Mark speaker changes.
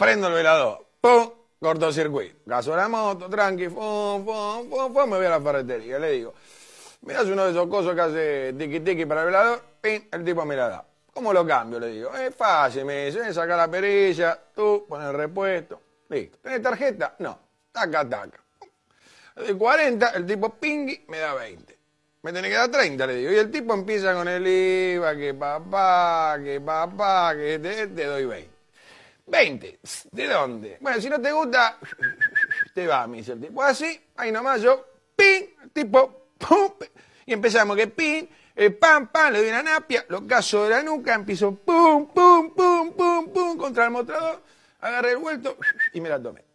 Speaker 1: prendo el velador, ¡pum! Cortocircuito. Gaso la moto, tranqui, ¡fum, fum, fum, fum! Me voy a la ferretería, le digo, mirás uno de esos cosos que hace tiki tiki para el velador, pin, El tipo me la da. ¿Cómo lo cambio? Le digo, es fácil, me dice, saca la perilla, tú, pones el repuesto, listo. ¿Tenés tarjeta? No, taca, taca. De 40, el tipo pingui me da 20. Me tiene que dar 30, le digo. Y el tipo empieza con el IVA, que papá, que papá, que te doy 20. 20.
Speaker 2: ¿De dónde?
Speaker 1: Bueno, si no te gusta, te va, me dice el tipo. Así, ahí nomás yo, pin, tipo, pum, y empezamos que pin, el eh, pam, pam, le doy una napia, lo caso de la nuca, empiezo, pum, pum, pum, pum, pum, contra el
Speaker 3: mostrador, agarré el vuelto
Speaker 4: y me la tomé.